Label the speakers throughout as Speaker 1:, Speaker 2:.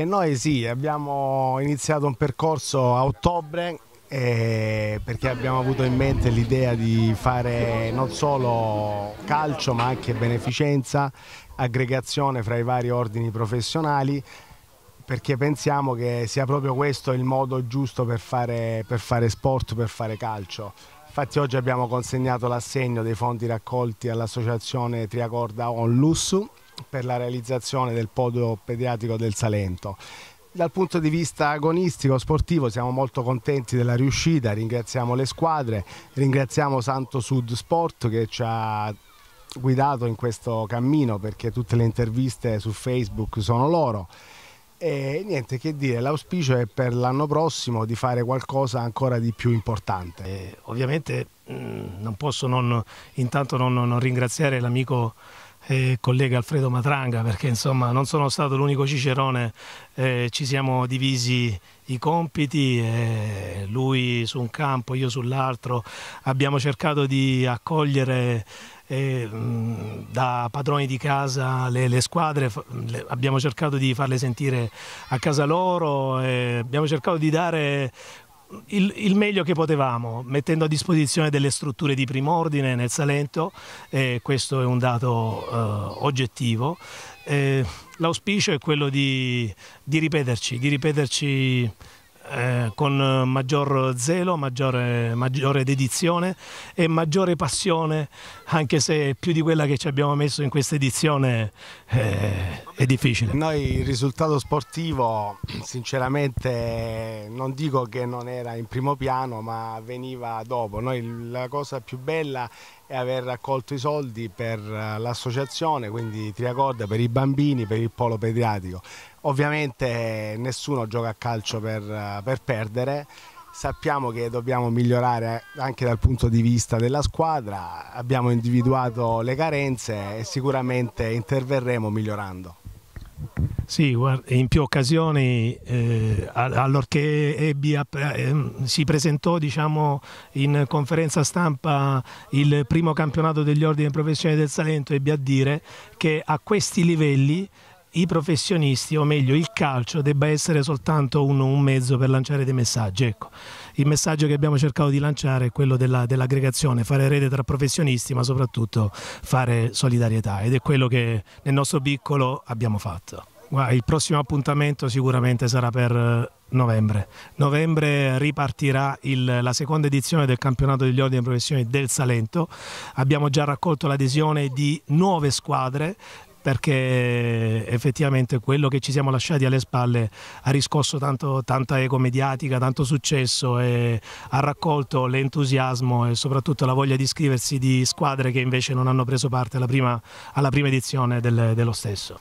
Speaker 1: E noi sì, abbiamo iniziato un percorso a ottobre eh, perché abbiamo avuto in mente l'idea di fare non solo calcio ma anche beneficenza, aggregazione fra i vari ordini professionali perché pensiamo che sia proprio questo il modo giusto per fare, per fare sport, per fare calcio. Infatti oggi abbiamo consegnato l'assegno dei fondi raccolti all'associazione Triacorda Onlus per la realizzazione del podio pediatrico del Salento. Dal punto di vista agonistico, sportivo, siamo molto contenti della riuscita, ringraziamo le squadre, ringraziamo Santo Sud Sport che ci ha guidato in questo cammino perché tutte le interviste su Facebook sono loro. E niente che dire, l'auspicio è per l'anno prossimo di fare qualcosa ancora di più importante.
Speaker 2: Eh, ovviamente mh, mm, non posso non, intanto non, non ringraziare l'amico eh, collega Alfredo Matranga perché insomma non sono stato l'unico cicerone, eh, ci siamo divisi i compiti, eh, lui su un campo, io sull'altro, abbiamo cercato di accogliere eh, da padroni di casa le, le squadre, le, abbiamo cercato di farle sentire a casa loro, eh, abbiamo cercato di dare il, il, meglio che potevamo, mettendo a disposizione delle strutture di primo ordine nel Salento, e questo è un dato eh, oggettivo. Eh, l'auspicio è quello di, di ripeterci, di ripeterci eh, con maggior zelo, maggiore, maggiore, dedizione e maggiore passione, anche se più di quella che ci abbiamo messo in questa edizione eh, è difficile. Noi il risultato
Speaker 1: sportivo sinceramente non dico che non era in primo piano ma veniva dopo, noi la cosa più bella è aver raccolto i soldi per eh, l'associazione, quindi Triacorda, per i bambini, per il polo pediatrico. Ovviamente nessuno gioca a calcio per, per perdere, sappiamo che dobbiamo migliorare anche dal punto di vista della squadra, abbiamo individuato le carenze e sicuramente interverremo migliorando.
Speaker 2: Sì, in più occasioni, eh, allorché Ebbi ehm, si presentò diciamo, in conferenza stampa il primo campionato degli ordini professionali del Salento, ebbi a dire che a questi livelli i professionisti, o meglio il calcio, debba essere soltanto un, un mezzo per lanciare dei messaggi. Ecco, il messaggio che abbiamo cercato di lanciare è quello dell'aggregazione, fare rete tra professionisti, ma soprattutto fare solidarietà ed è quello che nel nostro piccolo abbiamo fatto. Il prossimo appuntamento sicuramente sarà per eh, novembre. Novembre ripartirà il, la seconda edizione del campionato degli ordini professionali del Salento. Abbiamo già raccolto l'adesione di nuove squadre perché eh, effettivamente quello che ci siamo lasciati alle spalle ha riscosso tanto, tanta eco mediatica, tanto successo e ha raccolto l'entusiasmo e soprattutto la voglia di iscriversi di squadre che invece non hanno preso parte alla prima, alla prima edizione del, dello stesso.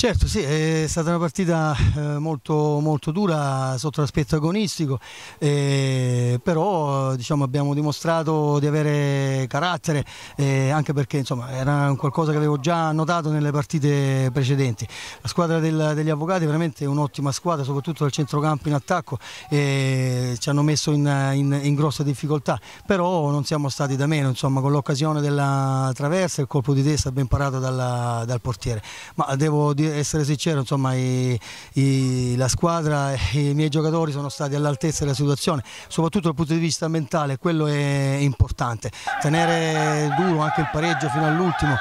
Speaker 3: Certo, sì, è stata una partita eh, molto, molto dura sotto l'aspetto agonistico, eh, però diciamo, abbiamo dimostrato di avere carattere, eh, anche perché insomma, era qualcosa che avevo già notato nelle partite precedenti. La squadra del, degli avvocati è veramente un'ottima squadra, soprattutto dal centrocampo in attacco, eh, ci hanno messo in, in, in, grossa difficoltà, però non siamo stati da meno, insomma, con l'occasione della traversa e il colpo di testa ben parato dalla, dal portiere. Ma devo dire essere sincero, insomma, i, i, la squadra e i miei giocatori sono stati all'altezza della situazione, soprattutto dal punto di vista mentale, quello è importante. Tenere duro anche il pareggio fino all'ultimo,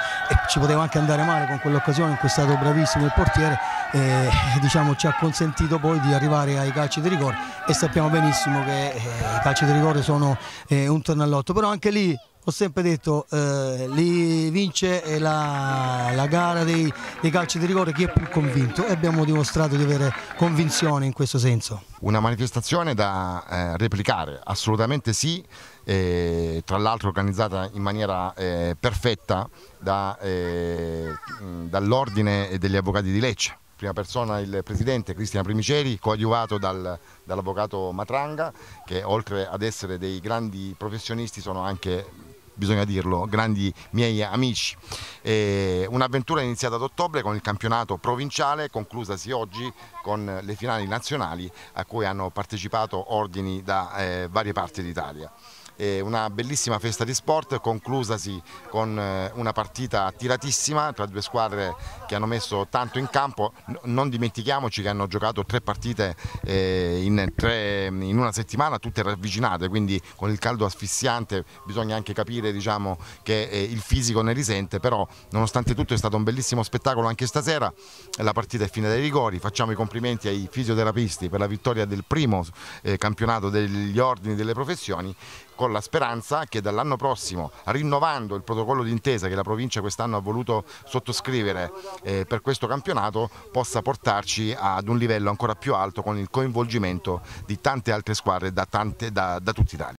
Speaker 3: ci poteva anche andare male con quell'occasione in cui è stato bravissimo il portiere, eh, diciamo, ci ha consentito poi di arrivare ai calci di rigore e sappiamo benissimo che eh, i calci di rigore sono eh, un tornallotto, però anche lì ho sempre detto eh, lì vince la, la gara dei, dei, calci di rigore chi è più convinto e abbiamo dimostrato di avere convinzione in questo senso.
Speaker 4: Una manifestazione da eh, replicare, assolutamente sì, eh, tra l'altro organizzata in maniera eh, perfetta da, eh, dall'ordine degli avvocati di Lecce prima persona il presidente Cristian Primiceri, coadiuvato dal, dall'avvocato Matranga, che oltre ad essere dei grandi professionisti sono anche bisogna dirlo, grandi miei amici. Eh, un'avventura iniziata ad ottobre con il campionato provinciale, conclusasi oggi con le finali nazionali a cui hanno partecipato ordini da eh, varie parti d'Italia. Eh, una bellissima festa di sport conclusasi con eh, una partita tiratissima tra due squadre che hanno messo tanto in campo, non dimentichiamoci che hanno giocato tre partite eh, in, tre, in una settimana, tutte ravvicinate, quindi con il caldo asfissiante bisogna anche capire diciamo, che il fisico ne risente, però nonostante tutto è stato un bellissimo spettacolo anche stasera, la partita è fine dai rigori, facciamo i complimenti ai fisioterapisti per la vittoria del primo campionato degli ordini delle professioni. Con con la speranza che dall'anno prossimo, rinnovando il protocollo d'intesa che la provincia quest'anno ha voluto sottoscrivere eh, per questo campionato, possa portarci ad un livello ancora più alto con il coinvolgimento di tante altre squadre da, tante, da, da tutta Italia.